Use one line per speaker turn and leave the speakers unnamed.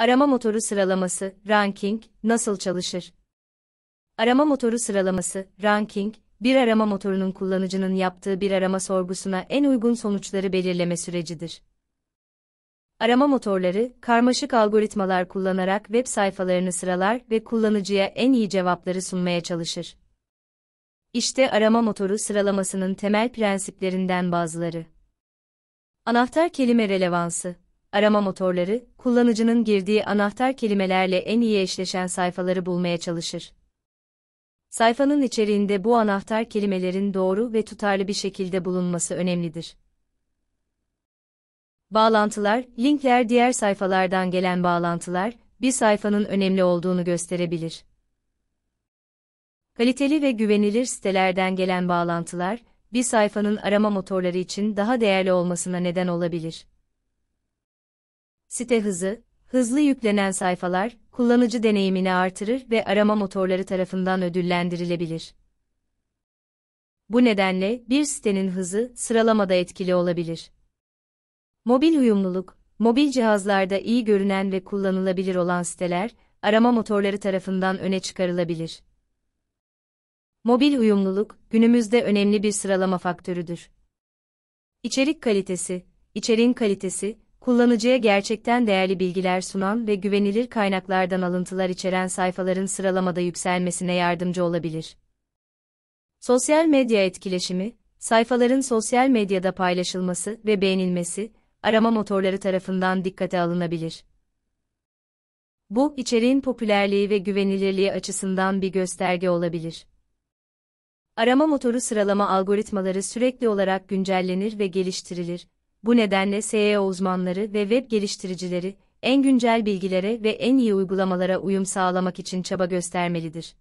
Arama motoru sıralaması, ranking, nasıl çalışır? Arama motoru sıralaması, ranking, bir arama motorunun kullanıcının yaptığı bir arama sorgusuna en uygun sonuçları belirleme sürecidir. Arama motorları, karmaşık algoritmalar kullanarak web sayfalarını sıralar ve kullanıcıya en iyi cevapları sunmaya çalışır. İşte arama motoru sıralamasının temel prensiplerinden bazıları. Anahtar kelime relevansı arama motorları, kullanıcının girdiği anahtar kelimelerle en iyi eşleşen sayfaları bulmaya çalışır. Sayfanın içeriğinde bu anahtar kelimelerin doğru ve tutarlı bir şekilde bulunması önemlidir. Bağlantılar, linkler diğer sayfalardan gelen bağlantılar, bir sayfanın önemli olduğunu gösterebilir. Kaliteli ve güvenilir sitelerden gelen bağlantılar, bir sayfanın arama motorları için daha değerli olmasına neden olabilir site hızı, hızlı yüklenen sayfalar, kullanıcı deneyimini artırır ve arama motorları tarafından ödüllendirilebilir. Bu nedenle bir sitenin hızı sıralamada etkili olabilir. Mobil uyumluluk, mobil cihazlarda iyi görünen ve kullanılabilir olan siteler, arama motorları tarafından öne çıkarılabilir. Mobil uyumluluk, günümüzde önemli bir sıralama faktörüdür. İçerik kalitesi, içeriğin kalitesi, kullanıcıya gerçekten değerli bilgiler sunan ve güvenilir kaynaklardan alıntılar içeren sayfaların sıralamada yükselmesine yardımcı olabilir. Sosyal medya etkileşimi, sayfaların sosyal medyada paylaşılması ve beğenilmesi, arama motorları tarafından dikkate alınabilir. Bu, içeriğin popülerliği ve güvenilirliği açısından bir gösterge olabilir. Arama motoru sıralama algoritmaları sürekli olarak güncellenir ve geliştirilir bu nedenle SEO uzmanları ve web geliştiricileri en güncel bilgilere ve en iyi uygulamalara uyum sağlamak için çaba göstermelidir.